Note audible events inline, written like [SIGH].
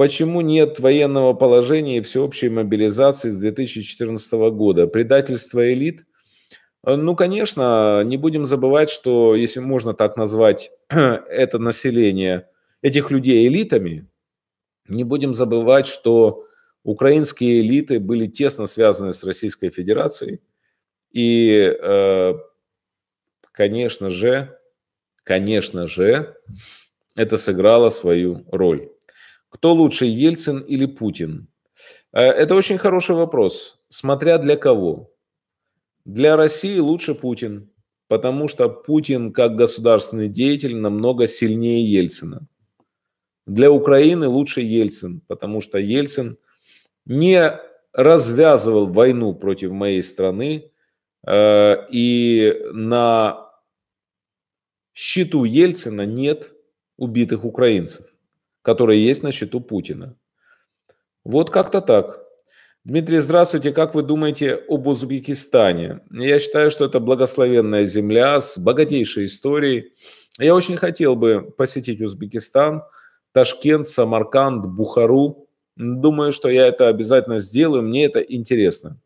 Почему нет военного положения и всеобщей мобилизации с 2014 года? Предательство элит? Э, ну, конечно, не будем забывать, что, если можно так назвать [CLEARS THROAT] это население, этих людей элитами, не будем забывать, что украинские элиты были тесно связаны с Российской Федерацией. И, э, конечно же, конечно же, это сыграло свою роль. Кто лучше, Ельцин или Путин? Э, это очень хороший вопрос, смотря для кого. Для России лучше Путин, потому что Путин как государственный деятель намного сильнее Ельцина. Для Украины лучше Ельцин, потому что Ельцин не развязывал войну против моей страны, э, и на счету Ельцина нет убитых украинцев которые есть на счету Путина. Вот как-то так. Дмитрий, здравствуйте. Как вы думаете об Узбекистане? Я считаю, что это благословенная земля с богатейшей историей. Я очень хотел бы посетить Узбекистан, Ташкент, Самарканд, Бухару. Думаю, что я это обязательно сделаю. Мне это интересно.